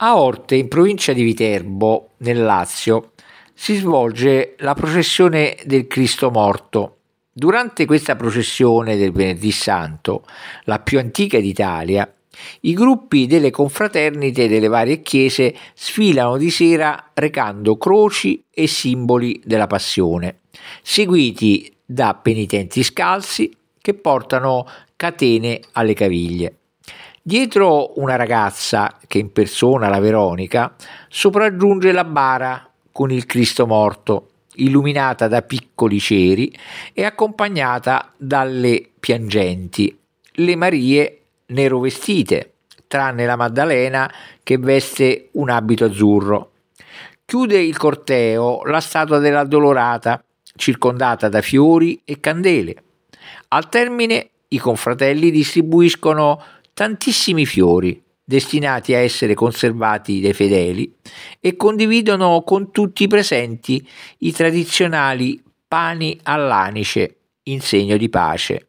A Orte, in provincia di Viterbo, nel Lazio, si svolge la processione del Cristo morto. Durante questa processione del Venerdì Santo, la più antica d'Italia, i gruppi delle confraternite delle varie chiese sfilano di sera recando croci e simboli della passione, seguiti da penitenti scalzi che portano catene alle caviglie. Dietro una ragazza, che impersona la Veronica, sopraggiunge la bara con il Cristo morto, illuminata da piccoli ceri e accompagnata dalle piangenti, le Marie nero vestite, tranne la Maddalena che veste un abito azzurro. Chiude il corteo la statua della Dolorata, circondata da fiori e candele. Al termine i confratelli distribuiscono tantissimi fiori destinati a essere conservati dai fedeli e condividono con tutti i presenti i tradizionali pani all'anice in segno di pace.